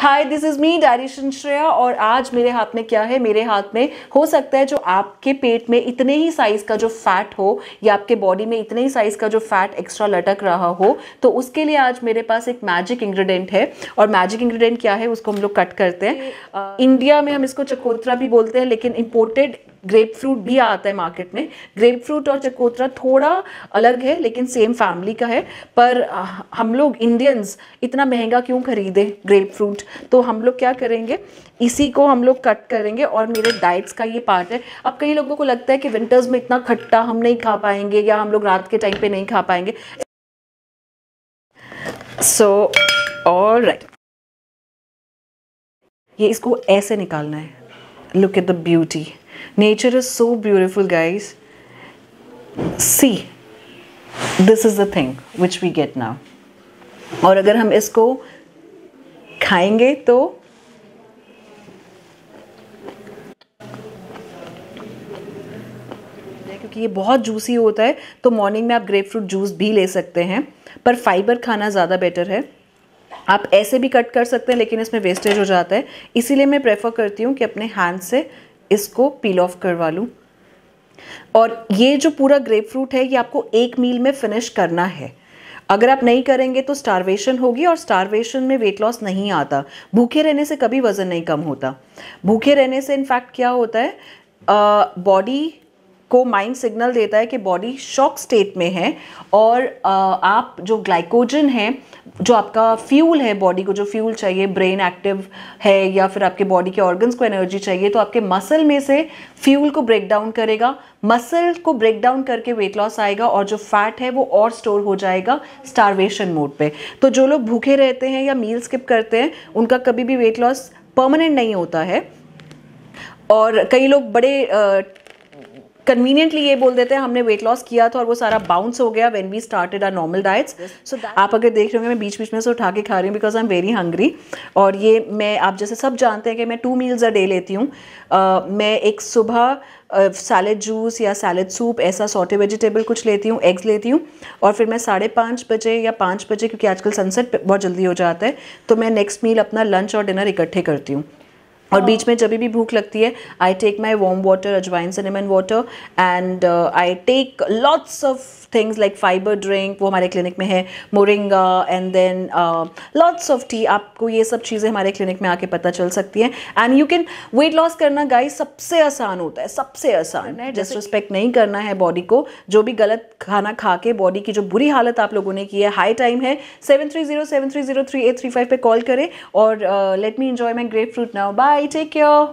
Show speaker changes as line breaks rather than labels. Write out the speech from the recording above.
Hi this is me direction Shreya और आज मेरे हाथ में क्या है मेरे हाथ में हो सकता है जो आपके पेट में इतने ही साइज का जो फैट हो या आपके बॉडी में इतने ही साइज का जो फैट एक्स्ट्रा लटक रहा हो तो उसके लिए आज मेरे पास एक मैजिक इंग्रेडिएंट है और मैजिक इंग्रेडिएंट क्या है उसको हम लोग कट करते हैं इंडिया में हम इसको चकोत्रा भी बोलते हैं लेकिन इम्पोर्टेड ग्रेप फ्रूट भी आता है मार्केट में ग्रेप फ्रूट और चकोतरा थोड़ा अलग है लेकिन सेम फैमिली का है पर हम लोग इंडियंस इतना महंगा क्यों खरीदे ग्रेप फ्रूट तो हम लोग क्या करेंगे इसी को हम लोग कट करेंगे और मेरे डाइट्स का ये पार्ट है अब कई लोगों को लगता है कि विंटर्स में इतना खट्टा हम नहीं खा पाएंगे या हम लोग रात के टाइम पर नहीं खा पाएंगे सो ऑल राइट ये इसको ऐसे निकालना है look at the beauty nature is so beautiful guys see this is the thing which we get now और अगर हम इसको खाएंगे तो क्योंकि ये बहुत जूसी होता है तो मॉर्निंग में आप ग्रेप फ्रूट जूस भी ले सकते हैं पर फाइबर खाना ज़्यादा बेटर है आप ऐसे भी कट कर सकते हैं लेकिन इसमें वेस्टेज हो जाता है इसीलिए मैं प्रेफर करती हूँ कि अपने हाथ से इसको पील ऑफ करवा लूँ और ये जो पूरा ग्रेप फ्रूट है ये आपको एक मील में फिनिश करना है अगर आप नहीं करेंगे तो स्टारवेशन होगी और स्टारवेशन में वेट लॉस नहीं आता भूखे रहने से कभी वज़न नहीं कम होता भूखे रहने से इनफैक्ट क्या होता है बॉडी को माइंड सिग्नल देता है कि बॉडी शॉक स्टेट में है और आप जो ग्लाइकोजन है जो आपका फ्यूल है बॉडी को जो फ्यूल चाहिए ब्रेन एक्टिव है या फिर आपके बॉडी के ऑर्गन्स को एनर्जी चाहिए तो आपके मसल में से फ्यूल को ब्रेक डाउन करेगा मसल को ब्रेक डाउन करके वेट लॉस आएगा और जो फैट है वो और स्टोर हो जाएगा स्टारवेशन मोड पे तो जो लोग भूखे रहते हैं या मील स्किप करते हैं उनका कभी भी वेट लॉस परमानेंट नहीं होता है और कई लोग बड़े कन्वीनियंटली ये बोल देते हैं हमने वेट लॉस किया था और वो सारा बाउंस हो गया when we started our normal diets so आप अगर देख रहे होंगे मैं बीच बीच में से उठा के खा रही हूँ because I am very hungry और ये मैं आप जैसे सब जानते हैं कि मैं टू मील्स अ डे लेती हूँ uh, मैं एक सुबह सैलड जूस या सैलड सूप ऐसा सोटे वेजिटेबल कुछ लेती हूँ एग्स लेती हूँ और फिर मैं साढ़े पाँच बजे या पाँच बजे क्योंकि आजकल सनसेट बहुत जल्दी हो जाता है तो मैं नेक्स्ट मील अपना लंच और डिनर इकट्ठे करती हूँ और बीच में जब भी भूख लगती है I take my warm water ajwain cinnamon water and I take lots of things like fibre drink वो हमारे क्लिनिक में है moringa and then lots of tea आपको ये सब चीज़ें हमारे क्लिनिक में आके पता चल सकती हैं and you can weight loss करना गाइस सबसे आसान होता है सबसे आसान है डिसरिस्पेक्ट नहीं करना है बॉडी को जो भी गलत खाना खा के बॉडी की जो बुरी हालत आप लोगों ने की है हाई टाइम है seven three zero seven three zero three eight three five पर कॉल करें और let me enjoy my grapefruit now bye Bye. Take care.